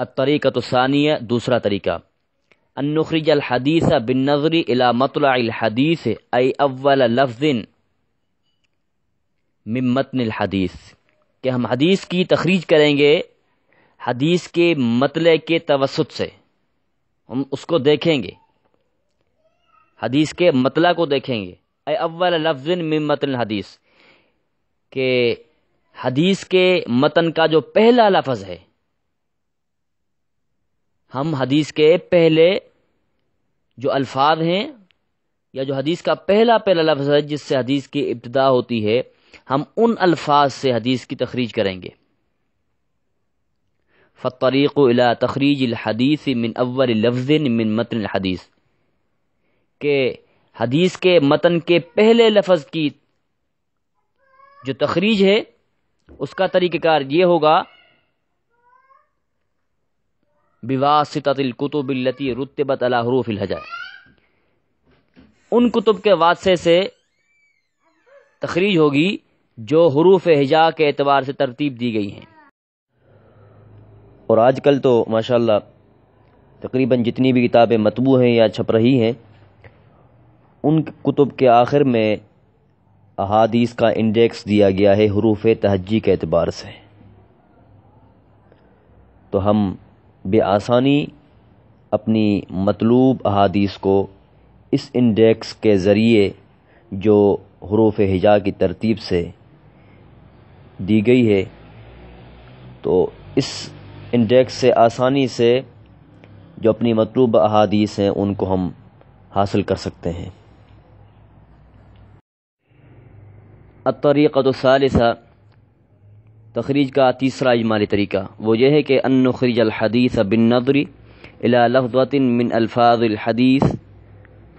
اب ثانیہ دوسرا طریقہ النخرج الحدیث بن نظری الی مطلع الحدیث اے اول لفظ متن الحدیث کہ ہم حدیث کی تخریج کریں گے حدیث کے مطلع کے توسط سے ہم اس کو دیکھیں گے حدیث کے مطلع کو دیکھیں گے اے اول لفظ متن الحدیث کہ حدیث کے متن کا جو پہلا لفظ ہے ہم حدیث کے پہلے جو الفاظ ہیں یا جو حدیث کا پہلا پہلا لفظ ہے جس سے حدیث کی ابتدا ہوتی ہے ہم ان الفاظ سے حدیث کی تخریج کریں گے فطریق الا تخریج الحدیث من اول لفظ من متن الحدیث کہ حدیث کے متن کے پہلے لفظ کی جو تخریج ہے اس کا طریقہ کار یہ ہوگا بوا سطۃ القتب التی رتبت حروف الحجا ان کتب کے واسطے سے تخریج ہوگی جو حروف حجا کے اعتبار سے ترتیب دی گئی ہیں اور آج کل تو ماشاء اللہ تقریباً جتنی بھی کتابیں مطبوع ہیں یا چھپ رہی ہیں ان کتب کے آخر میں احادیث کا انڈیکس دیا گیا ہے حروف تہجی کے اعتبار سے تو ہم بے آسانی اپنی مطلوب احادیث کو اس انڈیکس کے ذریعے جو حروف حجا کی ترتیب سے دی گئی ہے تو اس انڈیکس سے آسانی سے جو اپنی مطلوب احادیث ہیں ان کو ہم حاصل کر سکتے ہیں الطریقہ الثالثہ ثالثہ تخریج کا تیسرا اجمالی طریقہ وہ یہ ہے کہ ان انخریج الحدیث بن نظری الا لفظ من الفاظ الحدیث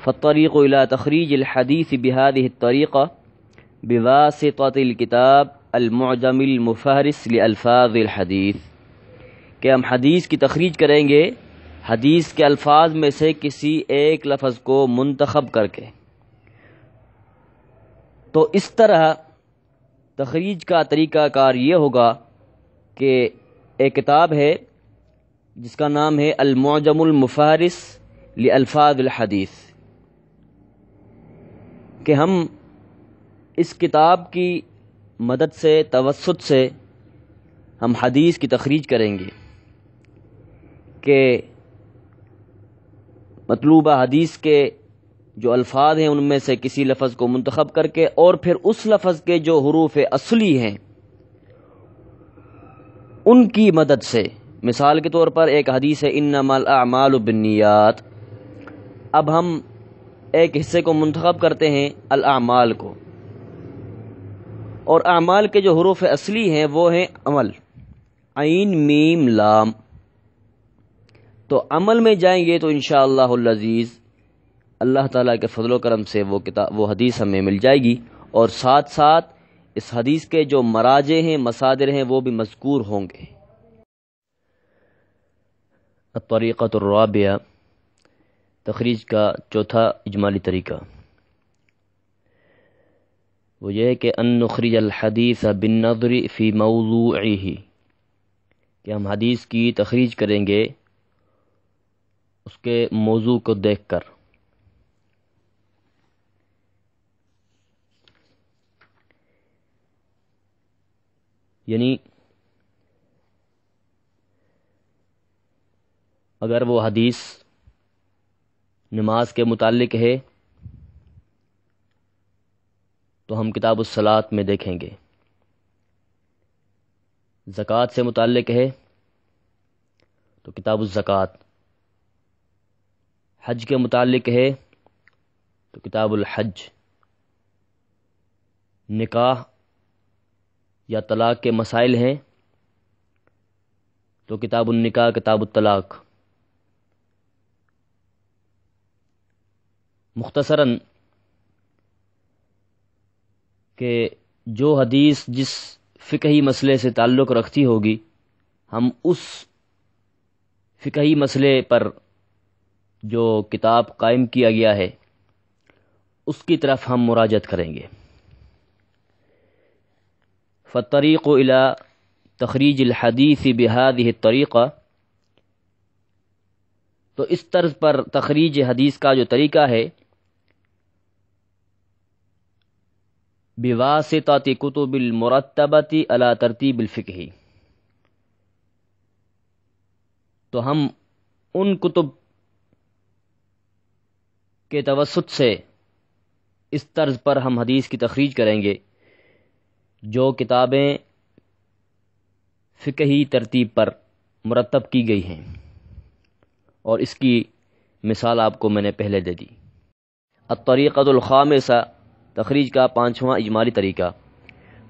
و الا تخریج الحدیث بهذه الطریقہ بواسطة الكتاب المعجم المفہرس الفاظ الحدیث کہ ہم حدیث کی تخریج کریں گے حدیث کے الفاظ میں سے کسی ایک لفظ کو منتخب کر کے تو اس طرح تخریج کا طریقہ کار یہ ہوگا کہ ایک کتاب ہے جس کا نام ہے المعجم المفارس لالفاظ الحدیث کہ ہم اس کتاب کی مدد سے توسط سے ہم حدیث کی تخریج کریں گے کہ مطلوبہ حدیث کے جو الفاظ ہیں ان میں سے کسی لفظ کو منتخب کر کے اور پھر اس لفظ کے جو حروف اصلی ہیں ان کی مدد سے مثال کے طور پر ایک حدیث ہے انما و بالنیات اب ہم ایک حصے کو منتخب کرتے ہیں الاعمال کو اور اعمال کے جو حروف اصلی ہیں وہ ہیں عمل عین میم لام تو عمل میں جائیں گے تو انشاءاللہ شاء اللہ اللہ تعالیٰ کے فضل و کرم سے وہ کتاب وہ حدیث ہمیں مل جائے گی اور ساتھ ساتھ اس حدیث کے جو مراجے ہیں مساجر ہیں وہ بھی مذکور ہوں گے طریقۃ الرابعہ تخریج کا چوتھا اجمالی طریقہ وہ یہ ہے کہ ان نخریج الحدیث بن نظری فی موضوع ہی کہ ہم حدیث کی تخریج کریں گے اس کے موضوع کو دیکھ کر یعنی اگر وہ حدیث نماز کے متعلق ہے تو ہم کتاب الصلاط میں دیکھیں گے زکوٰۃ سے متعلق ہے تو کتاب الزکوٰۃ حج کے متعلق ہے تو کتاب الحج نکاح یا طلاق کے مسائل ہیں تو کتاب النکاح کتاب الطلاق مختصراً کہ جو حدیث جس فقہی مسئلے سے تعلق رکھتی ہوگی ہم اس فقہی مسئلے پر جو کتاب قائم کیا گیا ہے اس کی طرف ہم مراجت کریں گے فطریق و الا تخریج الحدیث بحاد یہ طریقہ تو اس طرز پر تخریج حدیث کا جو طریقہ ہے بواسطات کتب المرتبتی کتب ترتیب الفقہی تو ہم ان کتب کے توسط سے اس طرز پر ہم حدیث کی تخریج کریں گے جو کتابیں فقہی ترتیب پر مرتب کی گئی ہیں اور اس کی مثال آپ کو میں نے پہلے دے دی الطریقۃ الخامسہ سا تخریج کا پانچواں اجمالی طریقہ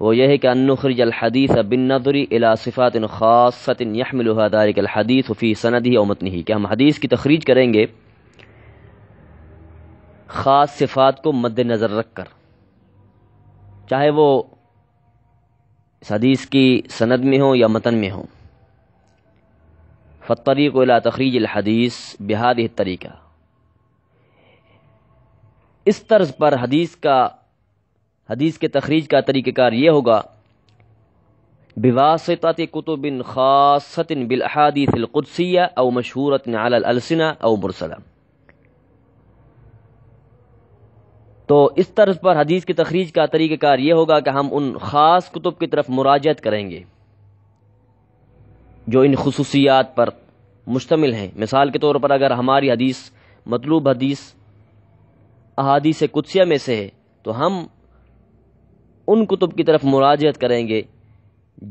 وہ یہ ہے کہ انخرج الحدیث بن نظری الاصفات خاص یحم الحداء کی الحدیث فی صند ہی امت نہیں کہ ہم حدیث کی تخریج کریں گے خاص صفات کو مد نظر رکھ کر چاہے وہ حدیث کی سند میں ہوں یا متن میں ہوں فطریق اللہ تخریج الحدیث بحاد طریقہ اس طرز پر حدیث کا حدیث کے تخریج کا طریقہ کار یہ ہوگا بواسطت کتب خاصت بالحادیث القدسیہ او مشہورت علی السنا او برسلم تو اس طرز پر حدیث کی تخریج کا طریقہ کار یہ ہوگا کہ ہم ان خاص کتب کی طرف مراجعت کریں گے جو ان خصوصیات پر مشتمل ہیں مثال کے طور پر اگر ہماری حدیث مطلوب حدیث احادیث قدسیہ میں سے ہے تو ہم ان کتب کی طرف مراجعت کریں گے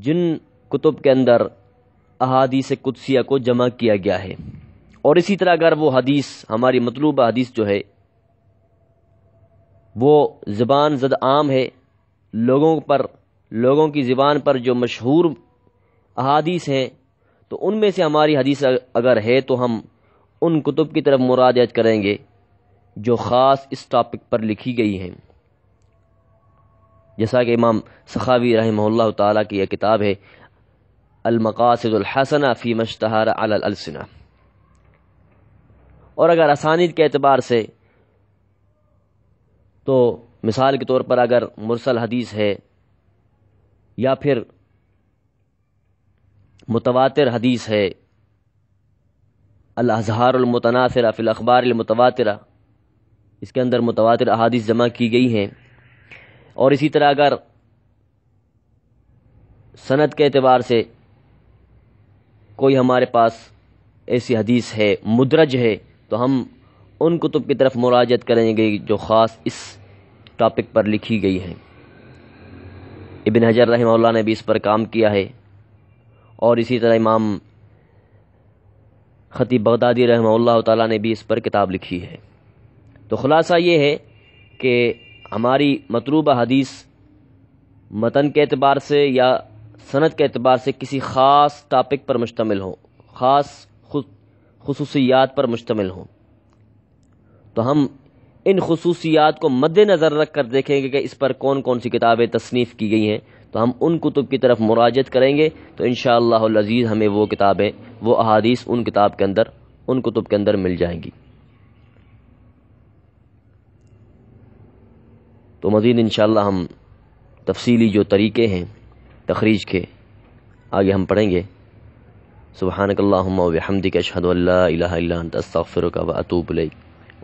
جن کتب کے اندر احادیث قدسیہ کو جمع کیا گیا ہے اور اسی طرح اگر وہ حدیث ہماری مطلوبہ حدیث جو ہے وہ زبان زد عام ہے لوگوں پر لوگوں کی زبان پر جو مشہور احادیث ہیں تو ان میں سے ہماری حدیث اگر ہے تو ہم ان کتب کی طرف مراد کریں گے جو خاص اس ٹاپک پر لکھی گئی ہیں جیسا کہ امام سخاوی رحمہ اللہ تعالیٰ کی یہ کتاب ہے المقاصد الحسن فی علی السنہ اور اگر آسانی کے اعتبار سے تو مثال کے طور پر اگر مرسل حدیث ہے یا پھر متواتر حدیث ہے الاظہار المتناثرہ فی الاخبار المتواترہ المتواتر اس کے اندر متواتر احادیث جمع کی گئی ہیں اور اسی طرح اگر صنعت کے اعتبار سے کوئی ہمارے پاس ایسی حدیث ہے مدرج ہے تو ہم ان کتب کی طرف مراجعت کریں گے جو خاص اس ٹاپک پر لکھی گئی ہیں ابن حجر رحمہ اللہ نے بھی اس پر کام کیا ہے اور اسی طرح امام خطی بغدادی رحمہ اللہ تعالیٰ نے بھی اس پر کتاب لکھی ہے تو خلاصہ یہ ہے کہ ہماری مطلوبہ حدیث متن کے اعتبار سے یا صنعت کے اعتبار سے کسی خاص ٹاپک پر مشتمل ہوں خاص خصوصیات پر مشتمل ہوں تو ہم ان خصوصیات کو مد نظر رکھ کر دیکھیں گے کہ اس پر کون کون سی کتابیں تصنیف کی گئی ہیں تو ہم ان کتب کی طرف مراجت کریں گے تو ان شاء اللہ لذیذ ہمیں وہ کتابیں وہ احادیث ان کتاب کے اندر ان کتب کے اندر مل جائیں گی تو مزید انشاءاللہ اللہ ہم تفصیلی جو طریقے ہیں تخریج کے آگے ہم پڑھیں گے سبحانک اللہم و بحمدک اشہدو اللہ الہ الا انت استغفرک و اتوب لک